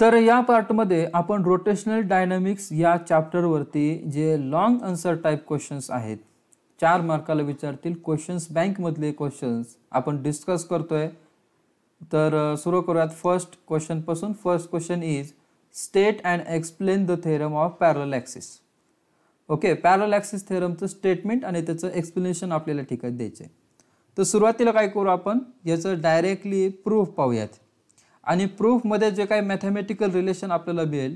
तर या पार्टमध्ये आपण रोटेशनल डायनामिक्स या चॅप्टरवरती जे लॉंग आन्सर टाईप क्वेश्चन्स आहेत चार मार्काला विचारतील क्वेश्चन्स बँकमधले क्वेश्चन्स आपण डिस्कस करतोय तर सुरू करूयात फर्स्ट क्वेश्चनपासून first question is state and explain the theorem of parallel axis okay parallel axis थेरमचं स्टेटमेंट आणि त्याचं एक्सप्लेनेशन आपल्याला ठिकाणी आहे तर सुरुवातीला काय करू आपण याचं डायरेक्टली प्रूफ पाहूयात आणि प्रूफमध्ये जे काही मॅथमॅटिकल रिलेशन आपल्याला मिळेल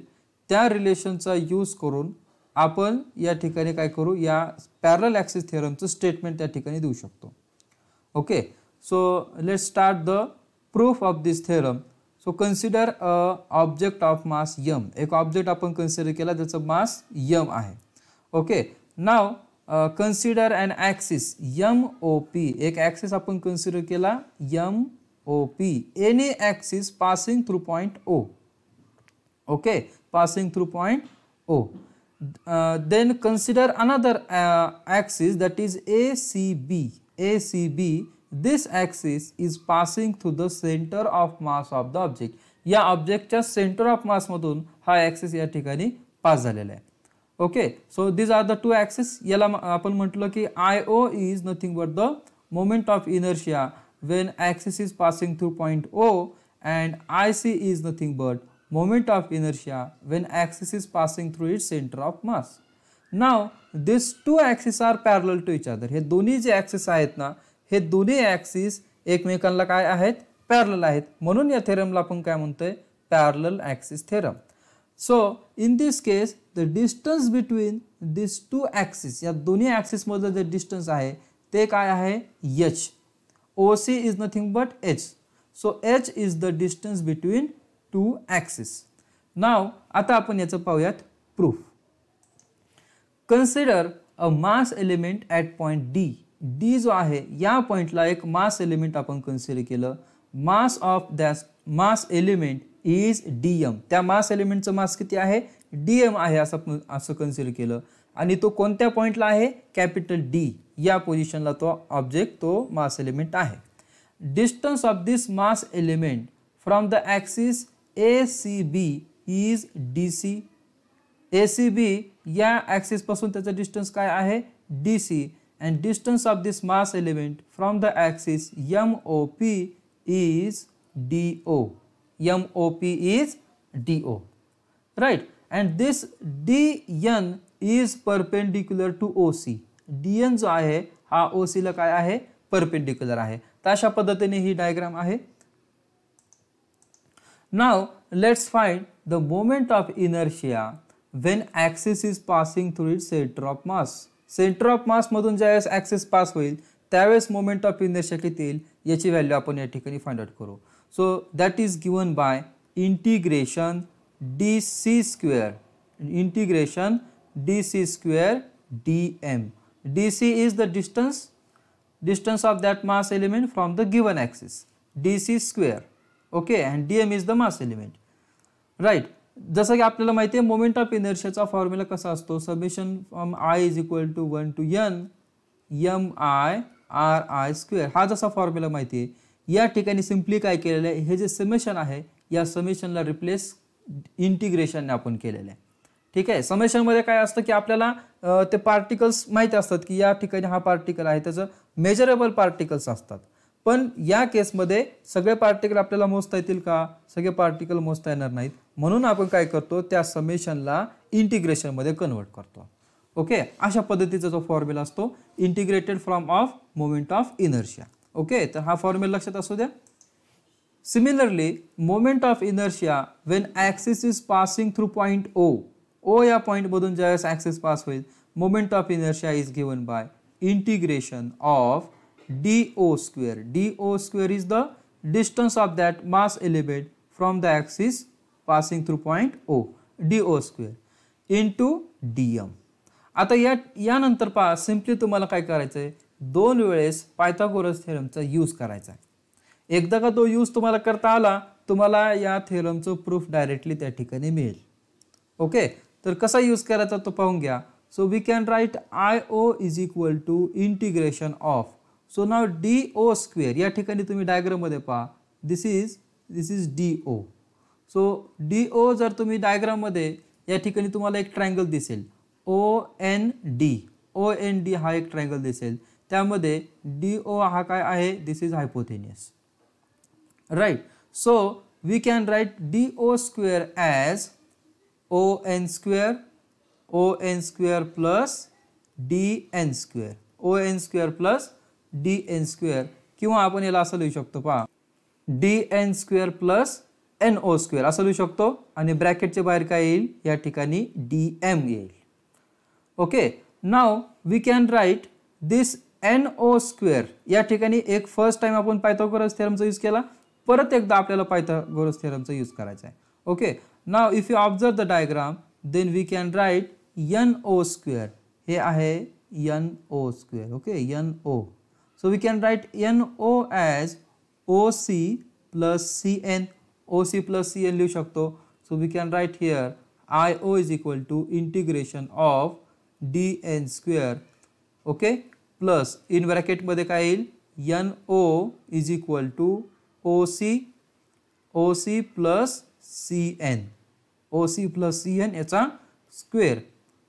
त्या रिलेशनचा यूज करून आपण या ठिकाणी काय करू या पॅरल ॲक्सिस थेरमचं स्टेटमेंट त्या ठिकाणी देऊ शकतो okay so let start the proof of this theorem so consider a object of mass M एक ऑब्जेक्ट आपण कन्सिडर केला त्याचं मास यम आहे okay now consider and axis M O P एक ॲक्सिस आपण कन्सिडर केला M O P any passing through point O okay passing through point O then consider another axis that is A C B A C B this axis is passing through the centre of mass of the object या ऑब्जेक्टच्या centre ऑफ मासमधून हा axis या ठिकाणी pass झालेला आहे okay so this are the two axis याला आपण म्हटलं की I O is nothing but the moment of inertia when axis is passing through point O and IC is nothing but moment of inertia when axis is passing through its center of mass. Now these two axes are parallel to each other. हे दोन्ही जे axis आहेत ना हे दोन्ही axis एकमेकांना काय आहेत पॅरल आहेत म्हणून या थेरमला आपण काय म्हणतोय parallel axis theorem so in this case the distance between this two axis या दोन्ही ॲक्सिसमधलं जे डिस्टन्स आहे ते काय आहे यच OC is nothing but H. So H is the distance between two axes. Now आता आपण याचं पाहूयात proof consider a mass element at point D D जो आहे या पॉईंटला एक मास एलिमेंट आपण कन्सिडर केलं mass of this mass element is D M त्या मास एलिमेंटचं मास किती आहे डी एम आहे असं असं कन्सिडर केलं आणि तो कोणत्या पॉईंटला आहे कॅपिटल डी या पोझिशनला तो ऑब्जेक्ट तो मास एलिमेंट आहे distance of this mass element from the axis A C B is D C A C B या ॲक्सिसपासून त्याचं डिस्टन्स काय आहे D C and distance of this mass element from the axis M O P is D O M O P is D O right and this D N is perpendicular to O C D N जो आहे हा ओ सीला काय आहे perpendicular आहे तर अशा पद्धतीने ही डायग्राम आहे now let's find the moment of inertia when axis is passing through it centre of mass centre ऑफ मासमधून ज्यावेळेस ॲक्सिस पास होईल त्यावेळेस मोमेंट ऑफ इनर्शिया किती येईल याची व्हॅल्यू आपण या ठिकाणी फाइंड आउट करू so that is given by integration D C square integration dc square dm. dc is the distance, distance of that mass element from the given axis, dc square, okay, and dm is the mass element, right. जसं की आपल्याला माहिती आहे moment of इनर्शियाचा formula कसा असतो submission from I is equal to one to N M I R I square हा जसा formula माहिती आहे या ठिकाणी सिम्पली काय केलेलं आहे हे जे समेशन आहे या समेशनला रिप्लेस इंटिग्रेशनने आपण केलेलं आहे ठीक आहे समेशनमध्ये काय असतं की आपल्याला ते पार्टिकल्स माहिती असतात की या ठिकाणी हा पार्टिकल आहे त्याचं मेजरेबल पार्टिकल्स असतात पण या केसमध्ये सगळे पार्टिकल आपल्याला मोजता येतील का सगळे पार्टिकल मोजता येणार नाहीत म्हणून आपण काय करतो त्या समेशनला इंटिग्रेशनमध्ये कन्वर्ट करतो ओके अशा पद्धतीचा जो फॉर्म्युला असतो integrated from of moment of inertia okay तर हा फॉर्म्युला लक्षात असू द्या similarly moment of inertia when axis is passing through point O O या पॉईंटमधून ज्यावेळेस ॲक्सेस पास होईल moment of inertia is given by integration of D O square D O square is the distance of that mass element from the axis passing through point O D O square into D M आता या यानंतर पहा simply तुम्हाला काय करायचं आहे दोन वेळेस पायथागोरस थेरमचा यूज करायचा आहे एकदा का तो यूज तुम्हाला करता आला तुम्हाला या थेरमचं प्रूफ डायरेक्टली त्या ठिकाणी मिळेल ओके तर कसा यूज करायचा तो पाहून घ्या so we can write I O is equal to integration of so now D O square या ठिकाणी तुम्ही डायग्राममध्ये पहा this is this is D O so D O जर तुम्ही डायग्राममध्ये या ठिकाणी तुम्हाला एक ट्रँगल दिसेल O N D O N D हा एक ट्रँगल दिसेल त्यामध्ये डी ओ हा काय आहे this is hypotenuse right so we can write D O square as O N square O N square plus D N square O N square plus D N square किंवा आपण याला असं लिहू शकतो पहा D N square plus N O square असं लिहू शकतो आणि ब्रॅकेटच्या बाहेर काय येईल या ठिकाणी डी एम येईल okay now we can write this N O square या ठिकाणी एक फर्स्ट टाइम आपण पायथागोरस थेरमचा यूज केला परत एकदा आपल्याला पायथागोरस थेरमचा यूज करायचा आहे okay Now if you observe the diagram then we can write NO square. Here I NO square okay NO. So we can write NO as OC plus CN OC plus CN लिख So we can write here IO is equal to integration of DN square okay plus in bracket मध्ये काय येईल NO is equal to OC OC plus C N O C plus C N याचा square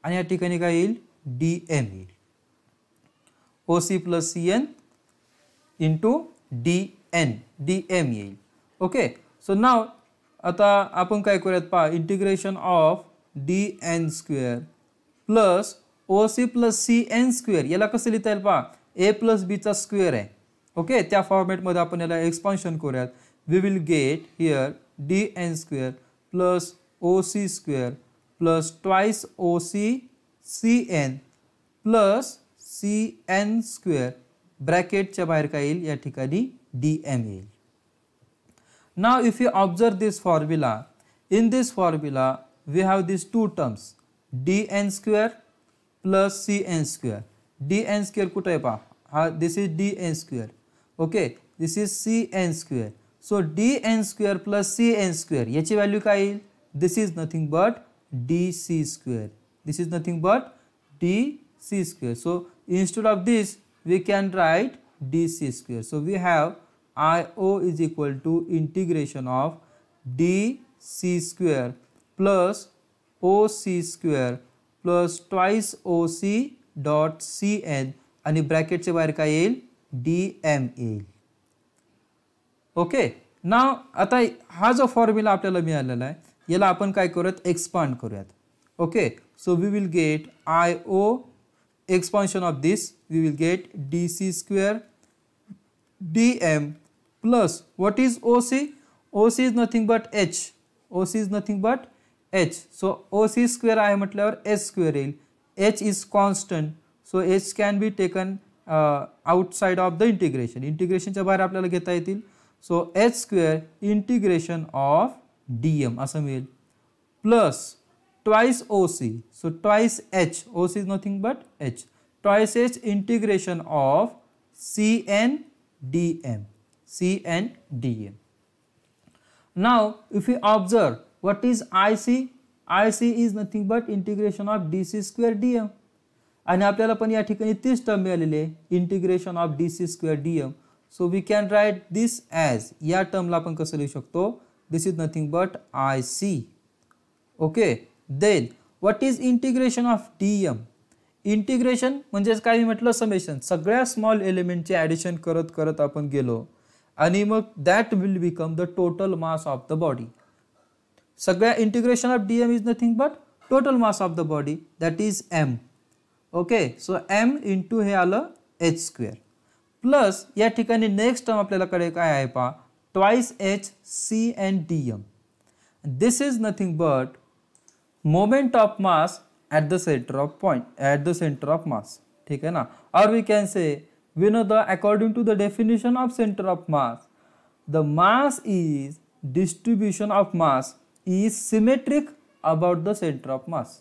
आणि या ठिकाणी काय येईल D M येईल O C plus C N into D N D M येईल ओके सो नाव आता आपण काय करूयात पहा integration of D N square plus O C plus C N square याला कसं लिहिता येईल पहा ए प्लस बीचा स्क्वेअर आहे ओके त्या फॉर्मॅटमध्ये आपण याला एक्सपान्शन करूयात we will get here D N square plus O C square plus twice O C C N plus C N square bracket बाहर का येईल या D M now if you observe this formula in this formula we have this two terms D N square plus C N square D N square कुछ है पहा हा this is D N square okay this is C N square So dn square plus cn square. Yachi value ka il. This is nothing but dc square. This is nothing but dc square. So instead of this, we can write dc square. So we have io is equal to integration of dc square plus oc square plus twice oc dot cn. Ani bracket se bahar ka il. dm il. Okay ना आता हा जो formula आपल्याला मिळालेला आहे याला आपण काय करूयात एक्सपांड करूयात okay so we will get I O expansion of this we will get D C square D M plus what is O C O C is nothing but H O C is nothing but H so O C square आहे म्हटल्यावर H square येईल H is constant so H can be taken outside of the integration इंटिग्रेशनच्या बाहेर आपल्याला घेता येतील so H square integration of D M अल plus twice O C so twice H O C is nothing but H twice H integration of C N D M C N D M now if you observe what is I C I C is nothing but integration of D C square D M अपने तीस term मिले integration of D C square D M so we can write this as या टर्मला आपण कसं लिहू शकतो this is nothing but I C okay then what is integration of D M integration म्हणजेच काय मी म्हटलं समेशन सगळ्या स्मॉल एलिमेंटचे ॲडिशन करत करत आपण गेलो आणि मग that will become the total mass of the body सगळ्या integration of D M is nothing but total mass of the body that is M okay so M into हे आलं एच स्क्वेअर प्लस या ठिकाणी next term आपल्यालाकडे काय आहे पहा twice H C N D M this is nothing but moment of mass at the centre of point at the centre of mass ठीक आहे ना और we can say we the according to the definition of centre of mass the mass is is of mass is symmetric about the centre of mass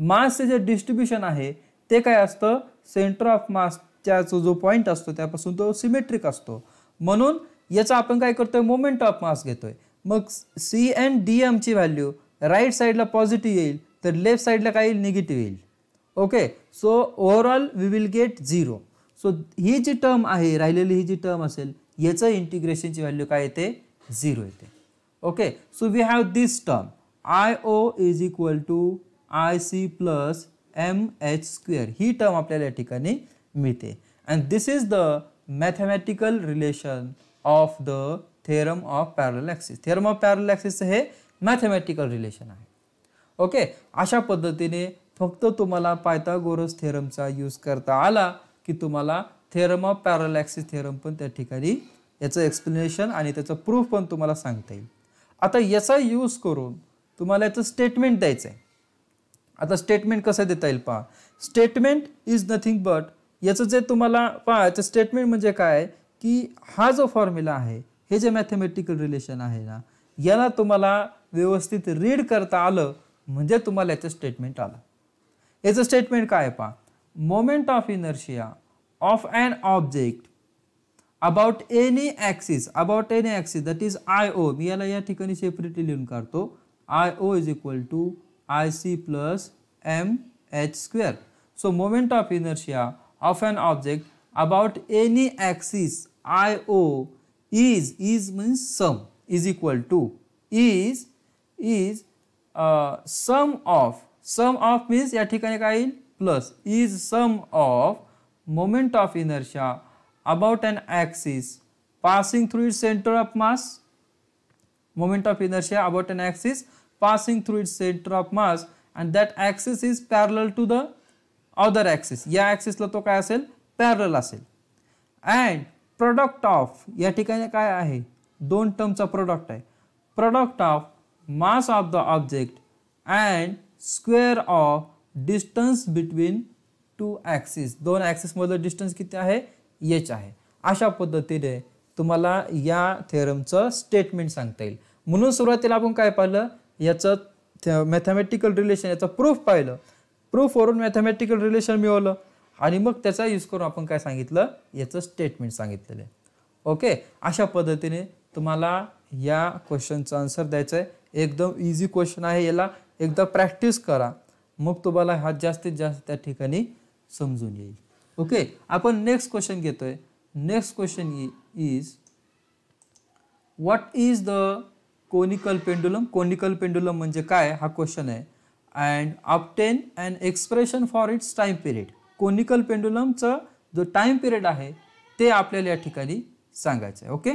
mass मासचे जे distribution आहे ते काय असतं सेंटर ऑफ मास त्याचा जो पॉईंट असतो त्यापासून तो सिमेट्रिक असतो म्हणून याचा आपण काय करतोय मोमेंट ऑफ मास घेतोय मग सी एन डी एमची व्हॅल्यू राईट साईडला पॉझिटिव्ह येईल तर लेफ्ट साईडला काय येईल निगेटिव्ह येईल okay so overall we will get zero so ही जी टर्म आहे राहिलेली ही जी टर्म असेल याचं इंटिग्रेशनची व्हॅल्यू काय येते झिरो येते okay so we have this term I O is equal to I C plus M H square ही टर्म आपल्याला या ठिकाणी मिळते and this is the mathematical relation of the theorem of parallel axis theorem of parallel ॲक्सिसचं हे mathematical relation आहे okay अशा पद्धतीने फक्त तुम्हाला पायथागोरस थेरमचा यूज करता आला की तुम्हाला theorem of parallel axis theorem पण त्या ठिकाणी याचं एक्सप्लेनेशन आणि त्याचं प्रूफ पण तुम्हाला सांगता येईल आता याचा यूज करून तुम्हाला याचं स्टेटमेंट द्यायचं आहे आता स्टेटमेंट कसं देता येईल पहा स्टेटमेंट इज नथिंग बट याचं जे तुम्हाला याचं स्टेटमेंट म्हणजे काय की हा जो फॉर्म्युला आहे हे जे मॅथमॅटिकल रिलेशन आहे ना याला तुम्हाला व्यवस्थित रीड करता आलं म्हणजे तुम्हाला याचं स्टेटमेंट आलं याचं स्टेटमेंट काय पहा moment of inertia of an object about any axis about any axis that is I O मी याला या ठिकाणी सेपरेटली लिहून काढतो I O is equal to I C plus M H square so moment of inertia of an object about any axis IO is, is means sum is equal to, is, is uh, sum of, sum of means या ठिकाणी काय येईल plus is sum of moment of inertia about and axis passing through it of of mass moment of inertia about and passing through its center of mass and that axis is parallel to the other axis या ॲक्सिसला तो काय असेल पॅरल असेल and product of या ठिकाणी काय आहे दोन टर्मचा प्रोडक्ट आहे product of mass of the object and square of distance between two axis दोन ॲक्सिसमधलं डिस्टन्स किती आहे एच आहे अशा पद्धतीने तुम्हाला या थेरमचं स्टेटमेंट सांगता येईल म्हणून सुरुवातीला आपण काय पाहिलं याचं मॅथमॅटिकल रिलेशन याचं प्रूफ पाहिलं प्रूफ वरून मॅथमॅटिकल रिलेशन मिळवलं आणि मग त्याचा यूज करून आपण काय सांगितलं याचं स्टेटमेंट सांगितलेलं आहे ओके अशा पद्धतीने तुम्हाला या क्वेश्चनचं आन्सर द्यायचं आहे एकदम इझी क्वेश्चन आहे याला एकदा प्रॅक्टिस करा मग तुम्हाला हा जास्तीत जास्त त्या ठिकाणी समजून येईल ओके आपण नेक्स्ट क्वेश्चन घेतोय next question is what is the conical pendulum conical pendulum म्हणजे काय हा क्वेश्चन आहे and obtain and expression for its time period conical पेंडुलमचं जो टाइम पिरियड आहे ते आपल्याला या ठिकाणी सांगायचं आहे okay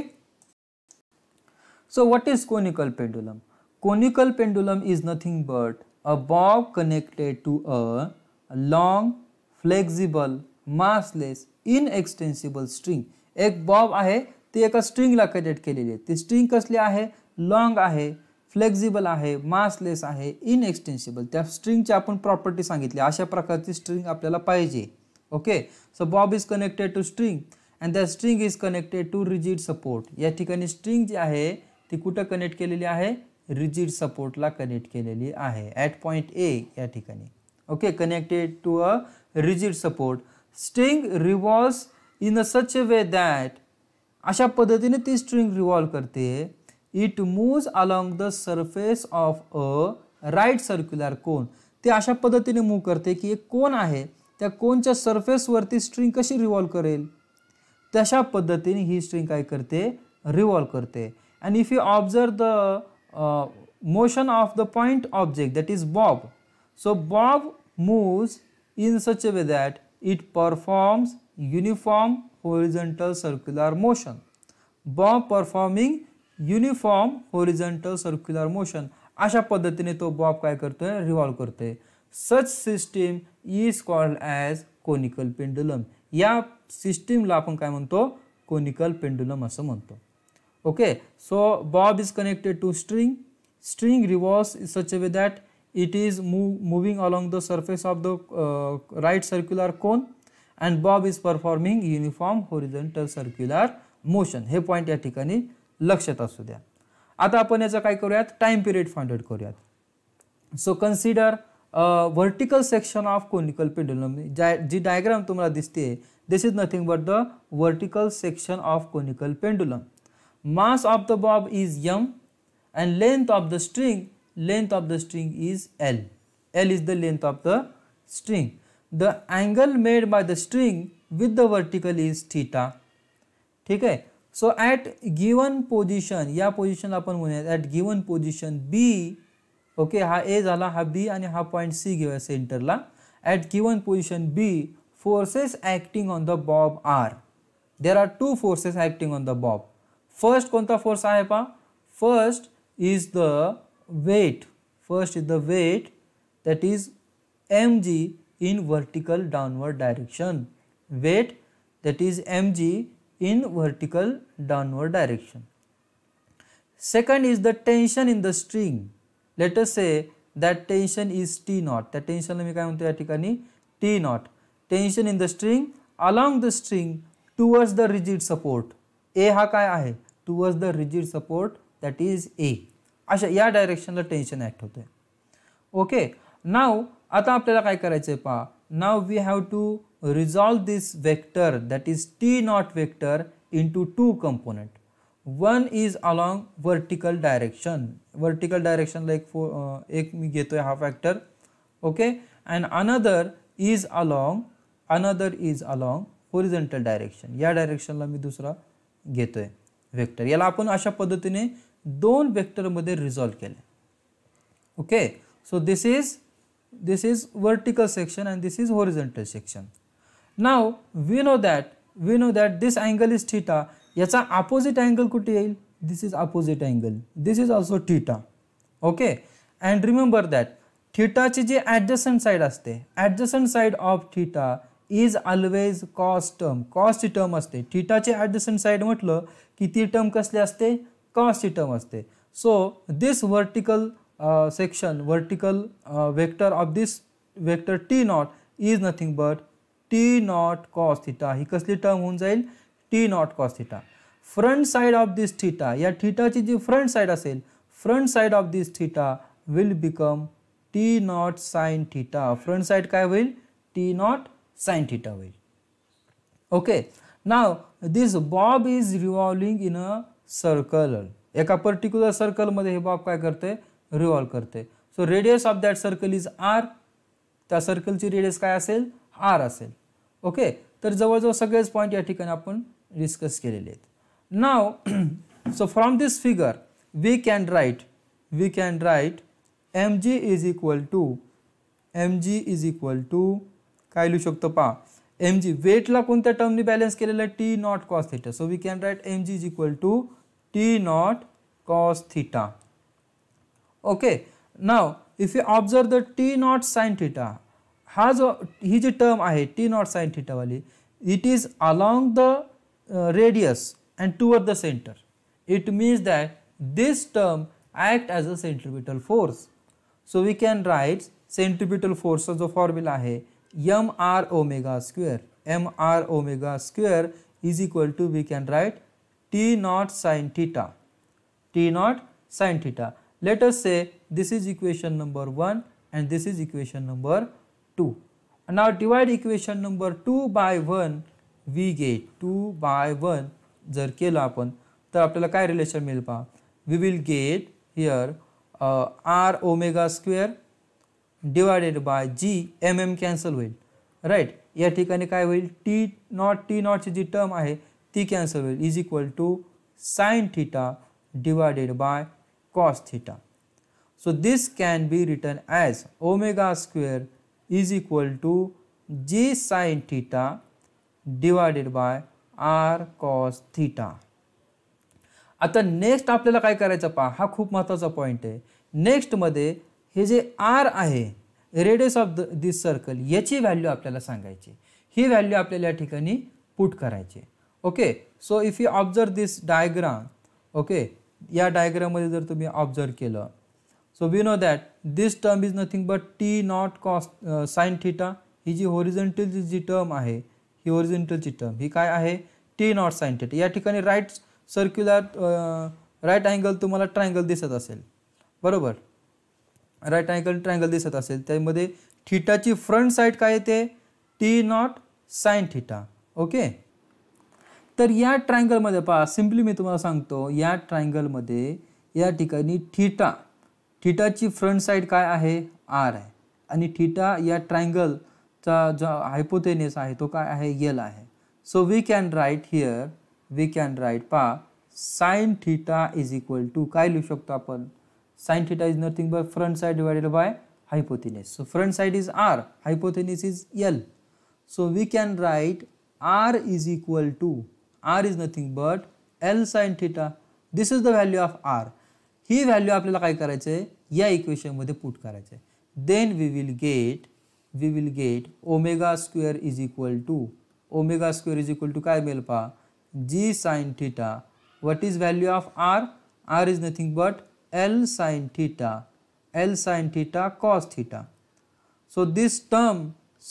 so what is conical pendulum conical pendulum is nothing but a bob connected to a long flexible massless inextensible string एक बॉब आहे ती एका स्ट्रिंगला कनेक्ट केलेली आहे ती स्ट्रिंग कसली आहे लॉंग आहे फ्लेक्झिबल आहे मासलेस आहे इनएक्सटेन्सिबल त्या स्ट्रिंगची आपण प्रॉपर्टी सांगितली अशा प्रकारची स्ट्रिंग आपल्याला पाहिजे okay so bob is connected to string and that string is connected to rigid support या ठिकाणी स्ट्रिंग जी आहे ती कुठं कनेक्ट केलेली आहे रिजिड सपोर्टला कनेक्ट केलेली आहे ॲट पॉईंट ए या ठिकाणी okay connected to a rigid support string revolves in a such a way that अशा पद्धतीने ती स्ट्रिंग रिवॉल्व करते it moves along the surface of a right circular cone ते अशा पद्धतीने मूव्ह करते की एक कोन आहे त्या कोनच्या सरफेसवरती स्ट्रिंग कशी रिव्हॉल्व करेल तशा पद्धतीने ही स्ट्रिंग काय करते रिव्हॉल्व करते and if you observe the motion of the point object that is bob so bob moves in such a way that it performs uniform horizontal circular motion bob performing uniform horizontal circular motion अशा पद्धतीने तो bob काय करतोय revolve करतोय such system is called as conical pendulum या सिस्टीमला आपण काय म्हणतो कोनिकल पेंडुलम असं म्हणतो okay so bob is connected to string string रिव्हॉल्स is such a way that it is move moving along the surface of the right circular cone and bob is performing uniform horizontal circular motion हे point या ठिकाणी लक्षात असू द्या आता आपण याचा काय करूयात टाइम पिरियड फाइंड आउट करूयात so consider vertical section of conical pendulum जी डायग्राम तुम्हाला दिसते this is nothing but the vertical section of conical pendulum mass of the bob is M and length of the string length of the string is L L is the length of the string the angle made by the string with the vertical is theta ठीक आहे so at given position या पोझिशनला आपण म्हणूयात at given position B okay हा A झाला हा बी आणि हा पॉईंट सी घेऊया सेंटरला at given position B forces acting on the bob are there are two forces acting on the bob first कोणता फोर्स आहे पा first is the weight first is the weight that is M G in vertical downward direction weight that is M G in vertical downward direction. Second is the tension in the string. Let us say that tension is T naught. त्या tension मी काय म्हणतो या ठिकाणी T naught. Tension in the string along the string towards the rigid support. A ha काय ahe towards the rigid support that is A. अशा या डायरेक्शनला टेन्शन ॲक्ट होते now नाव आता la काय करायचं आहे pa now we have to resolve this vector that is T naught vector into two component. One is along vertical direction, vertical direction like for uh, ek half vector, okay, and another is along, another is along horizontal direction. या direction मी dusra घेतोय vector. याला आपण अशा पद्धतीने don vector madhe resolve केले. Okay, so this is this is vertical section and this is horizontal section. Now we know that we know that this angle is theta याचा opposite angle कुठे येईल this is opposite angle this is also theta okay and remember that थिटाची जी adjacent side असते adjacent side of theta is always cos term cos term असते थिटाची adjacent side म्हटलं की ती टर्म कसली असते कॉस्ट टर्म असते so this vertical section vertical vector of this vector T naught is nothing but T naught cos theta ही कसली टर्म होऊन जाईल T naught cos theta front side of this theta या थिटाची जी फ्रंट साईड असेल front side of this theta will become T naught sine theta front side काय होईल टी नॉट साईन थिटा होईल okay now this bob is revolving in a circle एका particular सर्कलमध्ये हे बॉब काय करते रिवॉल्व करते so radius of that circle is R त्या सर्कलची रेडियस काय असेल आर असेल ओके तर जवळजवळ सगळेच पॉईंट या ठिकाणी आपण डिस्कस केलेले आहेत now so from this figure we can write we can write M G is equal to M G is equal to काय लिहू शकतो पहा एम जी वेटला कोणत्या टर्मनी बॅलन्स केलेलं आहे T naught cos theta so we can write M G is equal to T naught cos theta okay now if you observe the T naught sine theta Has a ही term. Term आहे T naught sine थिटावाली it is along the radius and toward the centre it means that this term acts as a centripetal force. So we can write centripetal forces of जो formula है m r omega square m r omega square is equal to we can write t naught sine theta t naught sine theta. Let us say this is equation number 1 and this is equation number two now now equation number two by one we get two by one जर केलं आपण तर आपल्याला काय relation मिळेल पहा we will get here R omega square divided by G M M cancel होईल right या ठिकाणी काय होईल टी नॉट टी नॉटची जी टर्म आहे ती कॅन्सल होईल is equal to sine theta divided by cos theta so this can be written as omega square is equal to G sine theta divided by R cos theta आता next आपल्याला काय करायचं पहा हा खूप महत्त्वाचा पॉईंट आहे नेक्स्टमध्ये हे जे आर आहे radius of the this circle याची व्हॅल्यू आपल्याला सांगायची ही व्हॅल्यू आपल्याला या ठिकाणी पुट करायची okay so if you observe this diagram okay या डायग्राममध्ये जर तुम्ही ऑब्झर्व केलं so we know that this term is nothing but T naught cos sine theta ही जी होरिजेंटलची जी टर्म आहे ही ओरिजेंटलची टर्म ही काय आहे टी नॉट साईन थिटा या ठिकाणी राईट सर्क्युलर राईट अँगल तुम्हाला ट्रायंगल दिसत असेल बरोबर राईट अँगल ट्रायंगल दिसत असेल त्यामध्ये थिटाची फ्रंट साईड काय येते T naught sine theta okay तर या ट्रायंगलमध्ये पहा सिम्पली मी तुम्हाला सांगतो या ट्रायंगलमध्ये या ठिकाणी थिटा थिटाची फ्रंट साईड काय आहे आर आहे आणि थिटा या ट्रायंगलचा जो हायपोथेनियस आहे तो काय आहे यल आहे so we can write here we can write पा sine theta is equal to काय लिहू शकतो आपण sine theta is nothing but front side divided by hypotenuse so front side is R hypotenuse is L so we can write R is equal to R is nothing but L sine theta this is the value of R ही value आपल्याला काय करायचं आहे या इक्वेशनमध्ये put करायचं आहे then we will get we will get omega square is equal to omega square is equal to काय मिळेल पा G sine theta what is value of R R is nothing but L sine theta L sine theta cos theta so this term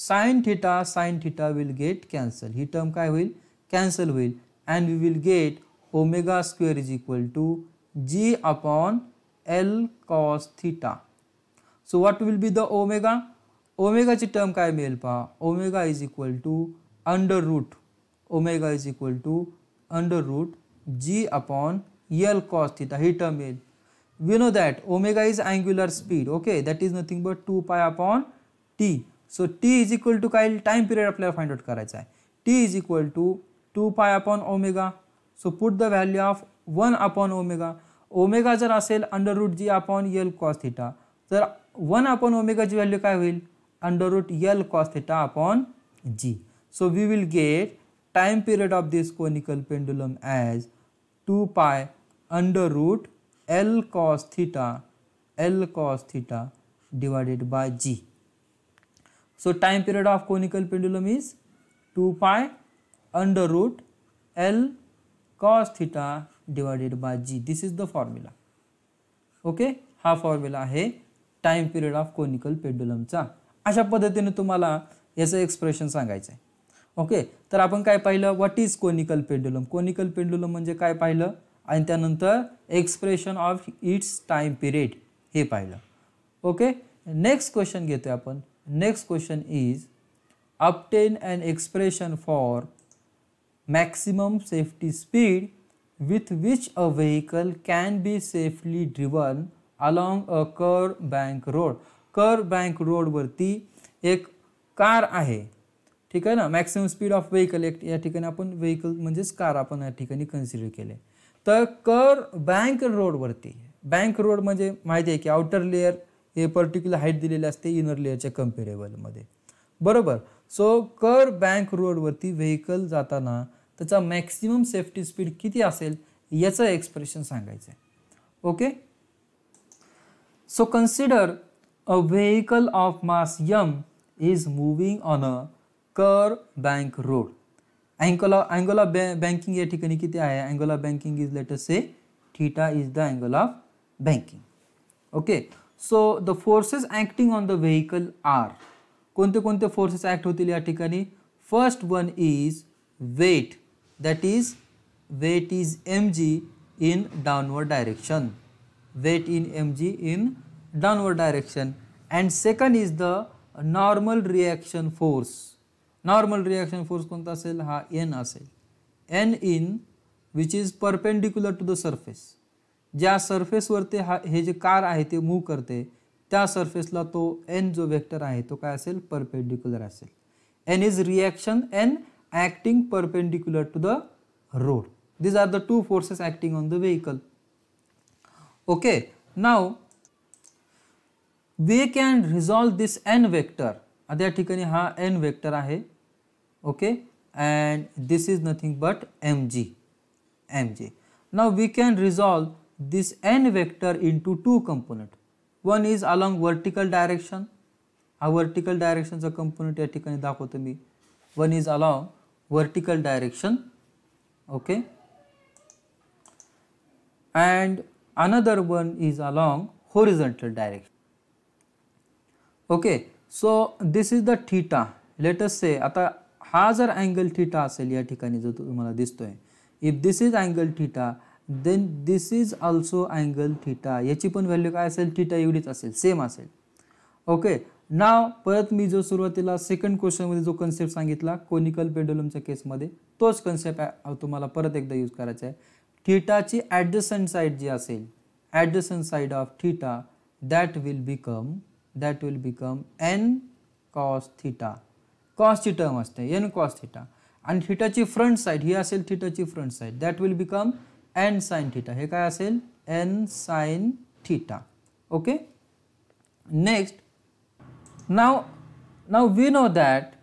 sine theta sine theta will get cancel ही term काय होईल cancel होईल and we will get omega square is equal to G upon L cos theta so what will be the omega ओमेगाची term काय मिळेल पहा omega is equal to under root omega is equal to under root G upon L cos theta ही term येईल we know that omega is angular speed okay that is nothing but two pi upon T so T is equal to काय time period आपल्याला find out करायचा आहे T is equal to two pi upon omega so put the value of one upon omega omega जर all under root जी upon l cos theta तो one upon g value का whole under root l cos theta upon g so we will get time period of this conical pendulum as two pi under root l cos theta l cos theta divided by g so time period of conical pendulum is two pi under root l cos theta divided by g this is the formula okay हा formula आहे time period of conical पेंडुलमचा अशा पद्धतीने तुम्हाला याचं expression सांगायचं आहे okay तर आपण काय पाहिलं what is conical pendulum conical pendulum म्हणजे काय पाहिलं आणि त्यानंतर expression of its time period हे पाहिलं ओके नेक्स्ट क्वेश्चन घेतोय आपण next question is obtain and expression for maximum safety speed with which a vehicle can be safely driven along a curve bank road curve bank road वरती एक car आहे ठीक आहे ना मॅक्सिमम स्पीड ऑफ व्हेकल एक या ठिकाणी आपण व्हेकल म्हणजेच कार आपण या ठिकाणी कन्सिडर केले तर कर बँक रोडवरती बँक रोड म्हणजे माहिती आहे की आउटर लेअर हे पर्टिक्युलर हाईट दिलेली असते इनर लेअरच्या कम्पेरेबलमध्ये बरोबर सो कर बँक रोडवरती व्हेकल जाताना त्याचा मॅक्सिमम सेफ्टी स्पीड किती असेल याचं एक्सप्रेशन सांगायचं आहे okay so consider a vehicle of mass m is moving on a curve bank road angle अँगोला बॅ बँकिंग या ठिकाणी किती आहे अँगोला banking is let us say theta is the angle of banking okay so the forces acting on the vehicle are कोणते कोणते forces act होतील या ठिकाणी first one is weight that is weight is mg in downward direction weight in mg in downward direction and second is the normal reaction force normal reaction force कोणता असेल हा n असेल n in which is perpendicular to the surface ज्या सरफेसवरती हा हे जे car आहे ते मूव्ह करते त्या ला तो N जो वेक्टर आहे तो काय असेल परपेंडिक्युलर असेल n is reaction n acting perpendicular to the road. These are the two forces acting on the vehicle. Okay, now we can resolve this n vector. n vector Okay, and this is nothing but mg. mg. Now we can resolve this n vector into two components. One is along vertical direction. A vertical direction is a component. One is along vertical direction okay and another one is along horizontal direction okay so this is the theta let us say आता हा जर angle theta असेल या ठिकाणी जो तुम्हाला दिसतोय if this is angle theta then this is also angle theta याची पण व्हॅल्यू काय असेल theta एवढीच असेल सेम असेल Okay, नाव परत मी जो सुरुवातीला सेकंड क्वेश्चनमध्ये जो कन्सेप्ट सांगितला कोनिकल पेंडुलमच्या केसमध्ये तोच कन्सेप्ट तुम्हाला परत एकदा यूज करायचा आहे थिटाची ॲडजसन साईड जी असेल adjacent side of theta that will become that will become n cos theta कॉसची टर्म असते एन कॉस थिटा आणि थिटाची फ्रंट साईड ही असेल थिटाची front side that will become n sine theta हे काय असेल n sine theta okay next Now, now we know that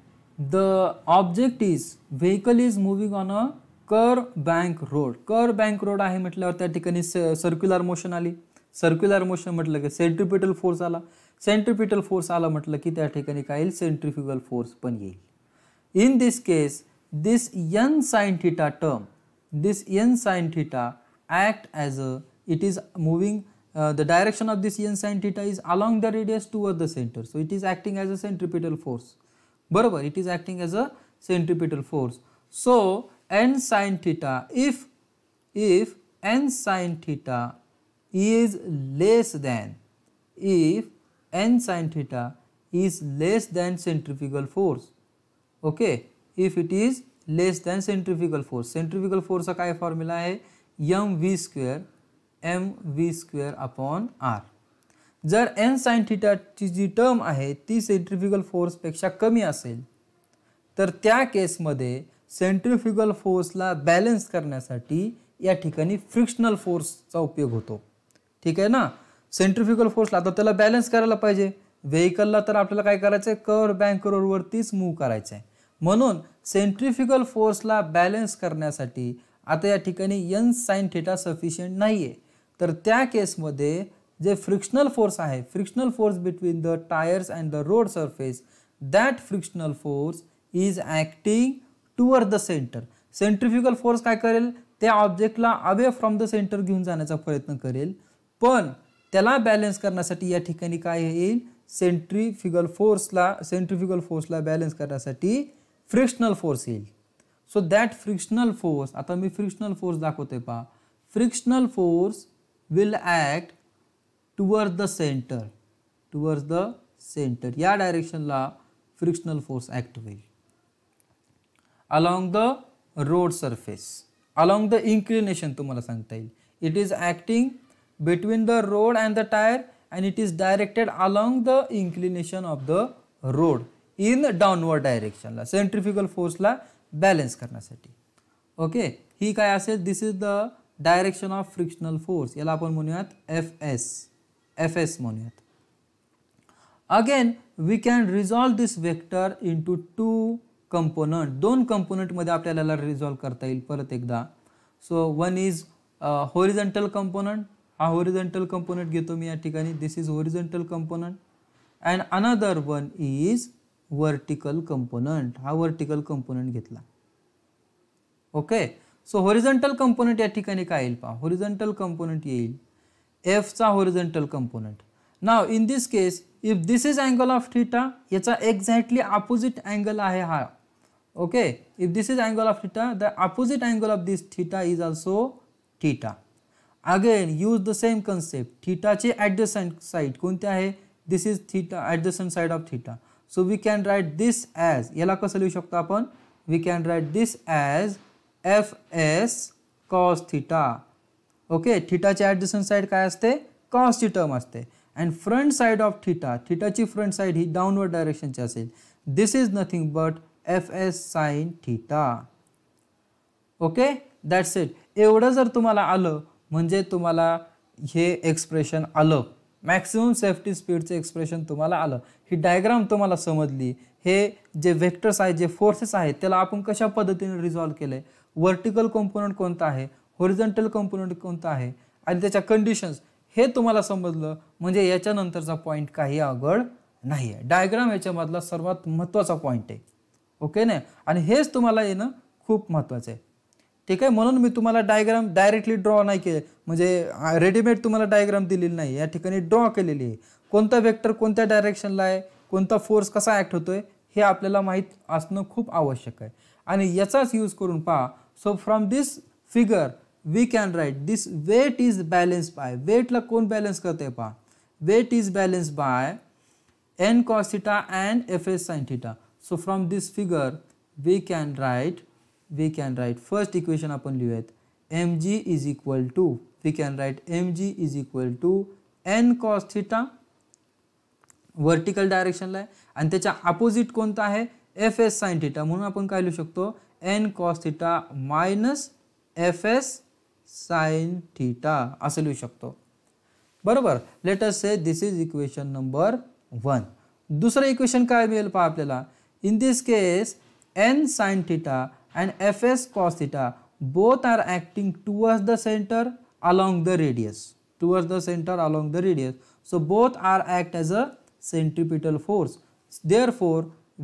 the object is vehicle is moving on a curve bank road curve bank road आहे म्हटल्यावर त्या ठिकाणी स circular motion आली circular motion म्हटलं की सेंट्रिपिटल फोर्स आला सेंट्रिपिटल फोर्स आला म्हटलं की त्या ठिकाणी काय येईल सेंट्रिफ्युगल फोर्स पण येईल in this case this n sine theta term this n sine theta act as a it is moving uh, the direction of this n sin theta is along the radius toward the center. So, it is acting as a centripetal force. Barabar, it is acting as a centripetal force. So, n sin theta, if, if n sin theta is less than, if n sin theta is less than centrifugal force, okay, if it is less than centrifugal force, centrifugal force का क्या formula m v square m v square upon r जर n sine थिटाची जी term आहे ती centrifugal फोर्सपेक्षा कमी असेल तर त्या केसमध्ये सेंट्रिफ्युगल फोर्सला बॅलन्स करण्यासाठी या ठिकाणी फ्रिक्शनल फोर्सचा उपयोग होतो ठीक आहे ना सेंट्रिफ्युगल फोर्सला आता त्याला बॅलन्स करायला पाहिजे व्हेकलला तर आपल्याला काय करायचं आहे कर बँक रोडवरतीच मूव करायचं आहे म्हणून सेंट्रिफ्युगल फोर्सला बॅलन्स करण्यासाठी आता या ठिकाणी यन साईन थेटा सफिशियंट नाही आहे तर त्या केसमध्ये जे फ्रिक्शनल फोर्स आहे frictional force between the tyres and the road surface that frictional force is acting towards the centre centrifugal force काय करेल त्या ऑब्जेक्टला अवे फ्रॉम द सेंटर घेऊन जाण्याचा प्रयत्न करेल पण त्याला बॅलन्स करण्यासाठी या ठिकाणी काय येईल सेंट्रिफ्युगल फोर्सला सेंट्रिफ्युगल फोर्सला बॅलन्स करण्यासाठी फ्रिक्शनल फोर्स येईल सो दॅट फ्रिक्शनल फोर्स आता मी फ्रिक्शनल फोर्स दाखवतोय पहा frictional force will act towards the centre towards the centre या डायरेक्शनला फ्रिक्शनल फोर्स ॲक्ट होईल along the road surface along the inclination तुम्हाला सांगता येईल it is acting between the road and the tyre and it is directed along the inclination of the road in downward डायरेक्शनला centrifugal फोर्सला balance करण्यासाठी okay ही काय असेल this is the direction of frictional force याला आपण म्हणूयात f s f s म्हणूयात again we can resolve this vector into two component दोन कंपोनंटमध्ये आपल्याला रिझॉल्व करता येईल परत एकदा so one is horizontal component हा होरिझेंटल कंपोनंट घेतो मी या ठिकाणी this is horizontal component and another one is vertical component हा वर्टिकल कंपोनंट घेतला ओके सो हॉरिझेंटल कंपोनंट या ठिकाणी काय येईल पहा हॉरिझेंटल कंपोनंट येईल एफचा horizontal component now in this case if this is angle of theta याचा एक्झॅक्टली अपोजिट अँगल आहे हा okay if this is angle of theta the opposite angle of this theta is also theta again use the same concept थिटाचे adjacent side कोणते आहे this is theta adjacent side of theta so we can write this as याला कसं लिहू शकतो आपण we can write this as f s cos theta okay थिटाची adjacent side काय असते कॉसची टर्म असते and front side of theta थिटाची फ्रंट साईड ही डाउनवर्ड डायरेक्शनची असेल this is nothing but f s sine theta okay that's it एवढं जर तुम्हाला आलं म्हणजे तुम्हाला हे एक्सप्रेशन आलं मॅक्सिमम सेफ्टी स्पीडचं एक्सप्रेशन तुम्हाला आलं ही डायग्राम तुम्हाला समजली हे जे वेक्टर्स आहेत जे फोर्सेस आहेत त्याला आपण कशा पद्धतीने रिझॉल्व केले व्हर्टिकल कंपोनंट कोणता आहे होरिझंटल कंपोनंट कोणता आहे आणि त्याच्या कंडिशन्स हे तुम्हाला समजलं म्हणजे याच्यानंतरचा पॉईंट काही अवघड नाही आहे डायग्राम याच्यामधला सर्वात महत्त्वाचा पॉईंट आहे ओके ना आणि हेच तुम्हाला येणं खूप महत्त्वाचं आहे ठीक आहे म्हणून मी तुम्हाला डायग्राम डायरेक्टली ड्रॉ नाही केले म्हणजे रेडीमेड तुम्हाला डायग्राम दिलेली नाही या ठिकाणी ड्रॉ केलेली आहे कोणता वेक्टर कोणत्या डायरेक्शनला आहे कोणता फोर्स कसा ॲक्ट होतो आहे हे आपल्याला माहीत असणं खूप आवश्यक आहे आणि याचाच यूज करून पहा so from this figure we can write this weight is balance by वेटला कोण बॅलेन्स करते पहा weight is balance by n cos theta and f s sine theta so from this figure we can write we can write first equation आपण लिहूयात m G is equal to we can write m G is equal to n cos theta vertical डायरेक्शनला आहे आणि त्याच्या opposite कोणतं आहे f S साइनथिटा म्हणून आपण काय लिहू शकतो n cos theta minus fs sin theta As असे लिहू शकतो बरोबर Let us say this is equation number 1 दुसरे इक्वेशन काय मिळेल पा आपल्याला in this case n sin theta and fs cos theta both are acting towards the center along the radius towards the center along the radius so both are act as a centripetal force therefore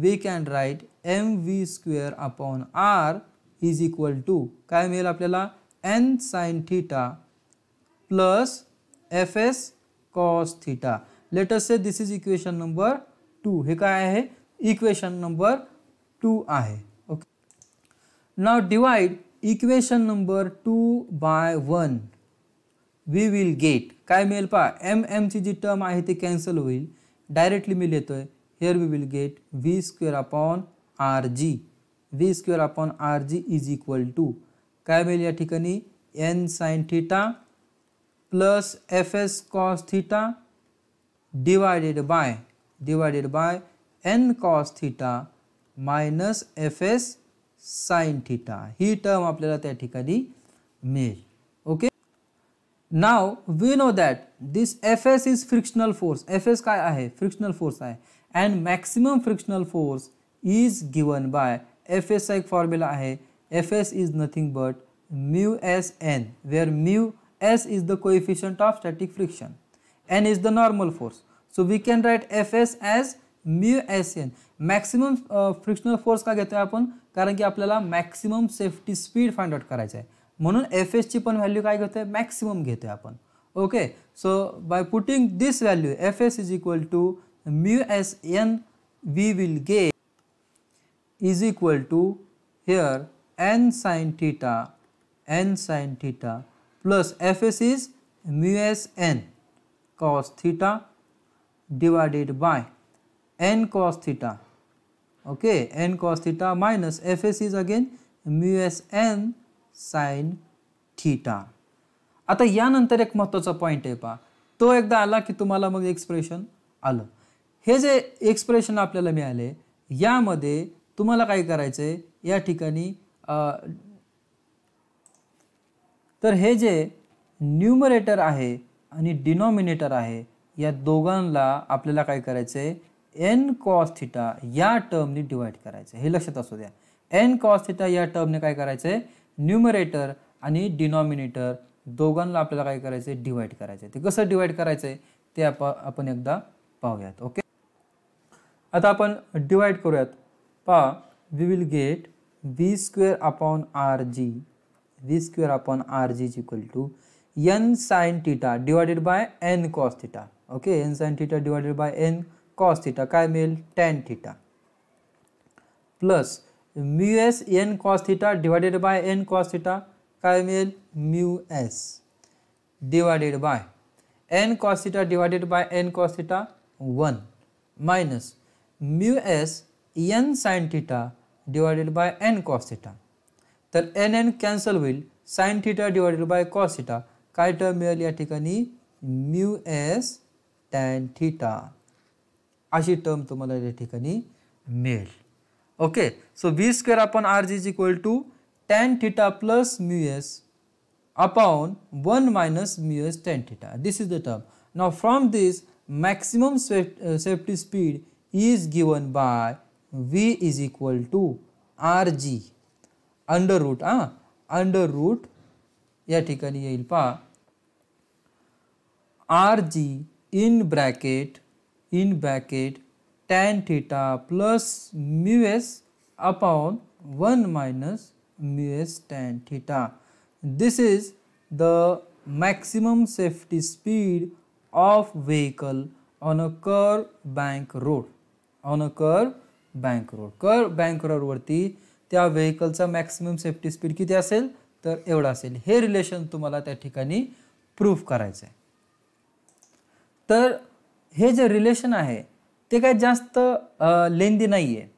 we can write m v square upon r is equal to काय मिळेल आपल्याला n sine theta plus f s cos theta let's say this is equation number two हे काय आहे equation number two आहे okay now divide equation number two by one we will get काय मिळेल पहा एम एमची जी टर्म आहे ती cancel होईल डायरेक्टली मी लिहितोय here we will get v square upon r g v square upon r g is equal to का n sine theta plus f s cos theta divided by divided by n cos theta minus f s sine theta हि term अपने त्या okay now we know that this f s is frictional force f s का frictional force है and maximum frictional force is given bye F एसचा एक formula आहे f s is nothing but mu s n where mu s is the coefficient of static friction n is the normal force so we can write f s as mu s n maximum frictional force का घेतोय आपण कारण की आपल्याला maximum safety speed find out करायचं आहे म्हणून F एसची पण व्हॅल्यू काय घेतोय मॅक्सिमम घेतोय आपण okay so by putting this value f s is equal to mu s n we will get is equal to here n sine theta n sign theta plus f s is mu s n cos theta divided by n theta okay n theta minus f s is again mu s n sine theta आता यानंतर एक महत्त्वाचा point आहे पहा तो एकदा आला की तुम्हाला मग एक्सप्रेशन आलं हे जे एक्सप्रेशन आपल्याला मिळाले यामध्ये तुम्हाला काय करायचं आहे या ठिकाणी तर हे जे न्यूमरेटर आहे आणि डिनॉमिनेटर आहे या दोघांना आपल्याला काय करायचं आहे एन कॉस थिटा या टर्मने डिवाईड करायचं हे लक्षात असू द्या एन कॉस थिटा या टर्मने काय करायचं आहे न्यूमरेटर आणि डिनॉमिनेटर दोघांना आपल्याला काय करायचं आहे डिवाईड करायचं आहे ते कसं डिवाईड करायचं आहे ते आपण एकदा पाहूयात ओके आता आपण डिवाईड करूयात but we will get v square upon rg v square upon rg is equal to n sin theta divided by n cos theta okay n sin theta divided by n cos theta काय मिळेल tan theta plus mu s n cos theta divided by n cos theta काय मिळेल mu s divided by n cos theta divided by n cos theta 1 minus mu s n sine theta divided by n cos theta तर n n cancel होईल sine theta divided by cos theta काय term मिळेल या ठिकाणी mu s tan theta अशी term तुम्हाला या ठिकाणी मिळेल okay so v square upon r g is equal to tan theta plus mu s upon one minus mu s tan theta this is the term now from this maximum safety speed is given by v is equal to r g under root हां under root या ठिकाणी येईल पहा r g in bracket in bracket tan theta plus mu s upon one minus mu s tan theta this is the maximum safety speed of vehicle on a curve bank road on a curve bank road curve bank रोडवरती त्या व्हेकलचा maximum safety speed किती असेल तर एवढा असेल हे relation तुम्हाला त्या ठिकाणी प्रूफ करायचं आहे तर हे जे रिलेशन आहे ते काय जास्त लेंदी नाही आहे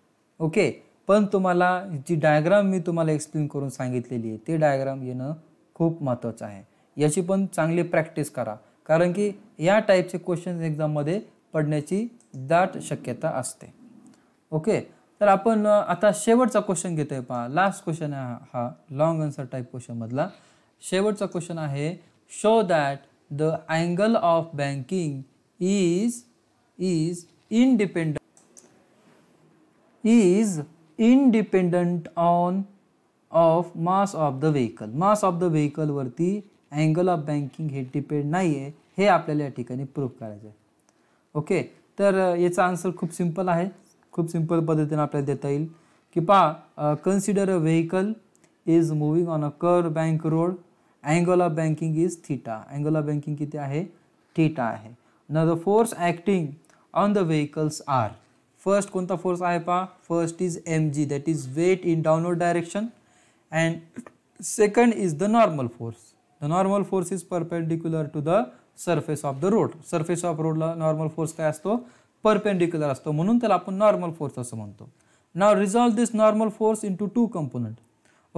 ओके पण तुम्हाला जी डायग्राम मी तुम्हाला एक्सप्लेन करून सांगितलेली आहे ते डायग्राम येणं खूप महत्त्वाचं आहे याची पण चांगली प्रॅक्टिस करा कारण की या टाईपचे क्वेश्चन्स एक्झाममध्ये पडण्याची दाट शक्यता असते ओके तर आपण आता शेवटचा क्वेश्चन घेतोय पहा लास्ट क्वेश्चन आहे हा लॉंग आन्सर टाईप क्वेश्चन मधला शेवटचा क्वेश्चन आहे show that the angle of banking is is independent is independent on of mass of the vehicle mass of the the वरती अँगल ऑफ बँकिंग हे depend नाही आहे हे आपल्याला या ठिकाणी प्रूव्ह करायचं आहे ओके तर याचा आन्सर खूप सिम्पल आहे खूप सिंपल पद्धतीने आपल्याला देता येईल की पहा consider a vehicle is moving on a curve bank road angle of banking is theta angle of banking किती आहे थिटा आहे now the force acting on the vehicles are first कोणता फोर्स आहे पहा first is M g that is weight in downward direction and second is the normal force the normal force is perpendicular to the surface of the road surface of रोडला normal force काय असतो perpendicular असतो म्हणून त्याला आपण normal force असं म्हणतो now resolve this normal force into two component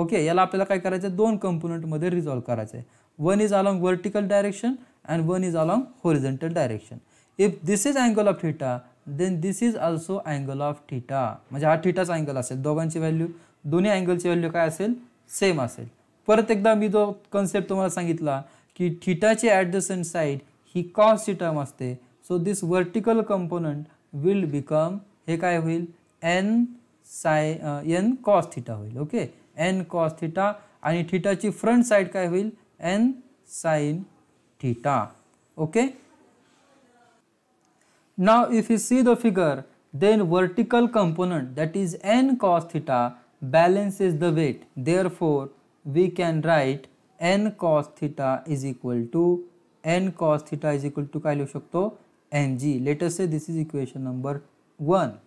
okay याला आपल्याला काय करायचं आहे दोन कंपोनंटमध्ये रिझॉल्व करायचं आहे one is along vertical direction and one is along horizontal direction if this is angle of theta then this is also angle of theta म्हणजे हा थिटाचा अँगल असेल दोघांची व्हॅल्यू दोन्ही अँगलची व्हॅल्यू काय असेल सेम असेल परत एकदा मी जो कन्सेप्ट तुम्हाला सांगितला की थिटाची ॲट द सन साईड ही कॉस्ट थिटम असते so this vertical component will become हे काय होईल N say N cos theta होईल ओके एन कॉस थिटा आणि थिटाची फ्रंट साइड काय होईल N sign theta okay now if you see the figure then vertical component that is N cos theta balance is the weight therefore we can write N cos theta is equal to N cos theta is equal to काय लिहू शकतो ng Let us say this is equation number 1.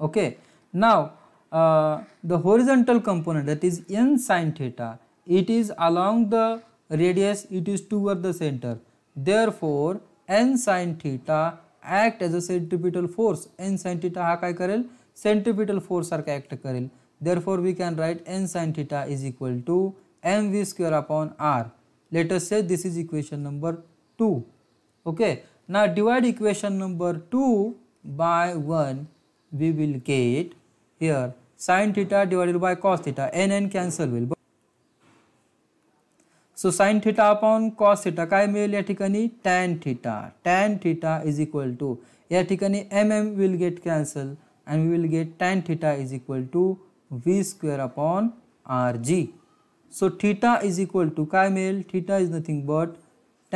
Okay. Now, uh, the horizontal component that is n sine theta, it is along the radius, it is toward the center. Therefore, n sine theta act as a centripetal force. n sine theta हा काय करेल Centripetal force सारखा act करेल therefore we can write n N theta is equal to mv square upon r let us say this is equation number 2 two now divide equation number 2 by 1 we will get here sine theta divided by cos theta n n cancel will. So sin theta upon cos theta काय मिळेल या ठिकाणी tan theta. Tan theta is equal to या ठिकाणी M M will get cancel and we tan theta is equal to v square upon rg. So theta is equal to काय मिळेल theta is nothing but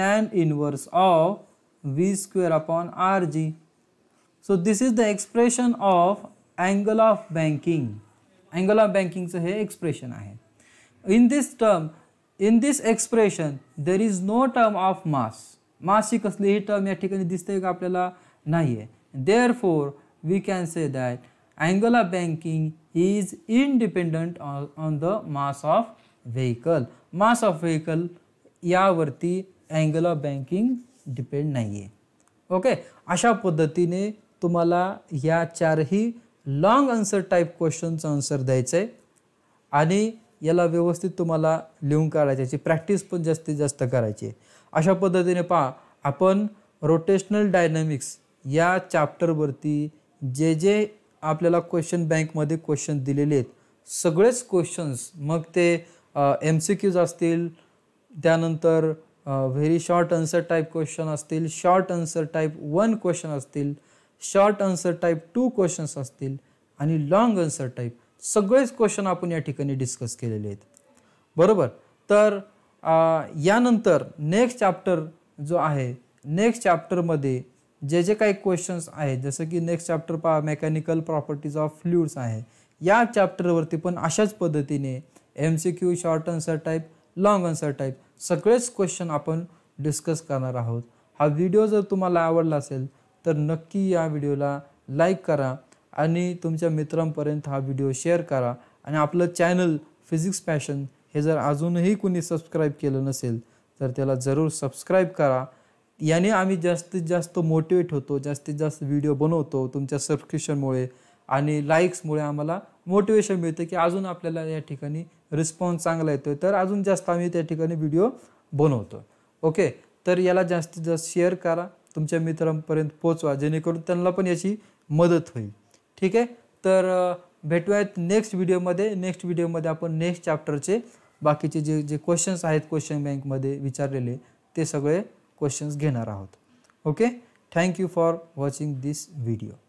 tan inverse of v square upon rg. So this is the expression of angle of banking. Angle of banking here expression आहे. In this term, in this expression, there is no term of mass. Mass ही कसलीही term या ठिकाणी दिसते का आपल्याला नाही Therefore, we can say that angle of banking is independent on, on the mass of vehicle. Mass of vehicle यावरती angle of banking depend नाही आहे ओके अशा पद्धतीने तुम्हाला या चारही लॉंग आन्सर टाईप क्वेश्चनचं आन्सर द्यायचं आहे आणि याला व्यवस्थित तुम्हाला लिहून काढायची प्रॅक्टिस पण जास्तीत जास्त करायची अशा पद्धतीने पहा आपण रोटेशनल डायनॅमिक्स या चॅप्टरवरती जे जे आपल्याला क्वेश्चन बँकमध्ये क्वेश्चन दिलेले आहेत सगळेच क्वेश्चन्स मग ते एम सी क्यूज असतील त्यानंतर very short answer type question असतील short answer type one question असतील short answer type two questions असतील आणि लॉंग आन्सर टाईप सगळेच क्वेश्चन आपण या ठिकाणी डिस्कस केलेले आहेत बरोबर तर यानंतर नेक्स्ट चॅप्टर जो आहे नेक्स्ट चॅप्टरमध्ये जे जे काही क्वेश्चन्स आहेत जसं की नेक्स्ट चॅप्टर पा मेकॅनिकल प्रॉपर्टीज ऑफ फ्ल्यूड्स आहे या चॅप्टरवरती पण अशाच पद्धतीने M C Q short answer type long answer type सगळेच क्वेश्चन आपण डिस्कस करणार आहोत हा व्हिडिओ जर तुम्हाला आवडला असेल तर नक्की या व्हिडिओला लाईक करा आणि तुमच्या मित्रांपर्यंत हा व्हिडिओ शेअर करा आणि आपलं चॅनल फिजिक्स पॅशन हे जर अजूनही कुणी सबस्क्राईब केलं नसेल तर त्याला जरूर सबस्क्राईब करा याने आम्ही जास्तीत जास्त मोटिवेट होतो जास्तीत जास्त व्हिडिओ बनवतो तुमच्या सबस्क्रिप्शनमुळे आणि लाईक्समुळे आम्हाला मोटिवेशन मिळते की अजून आपल्याला या ठिकाणी रिस्पॉन्स चांगला येतो तर अजून जास्त आम्ही त्या ठिकाणी व्हिडिओ बनवतो ओके तर याला जास्तीत जास्त शेअर करा तुमच्या मित्रांपर्यंत पोचवा जेणेकरून त्यांना पण याची मदत होईल ठीक आहे तर भेटूयात नेक्स्ट व्हिडिओमध्ये नेक्स्ट व्हिडिओमध्ये आपण नेक्स्ट चॅप्टरचे बाकीचे जे जे क्वेश्चन्स आहेत क्वेश्चन बँकमध्ये विचारलेले ते सगळे क्वेश्चन्स घेणार आहोत okay thank you for watching this video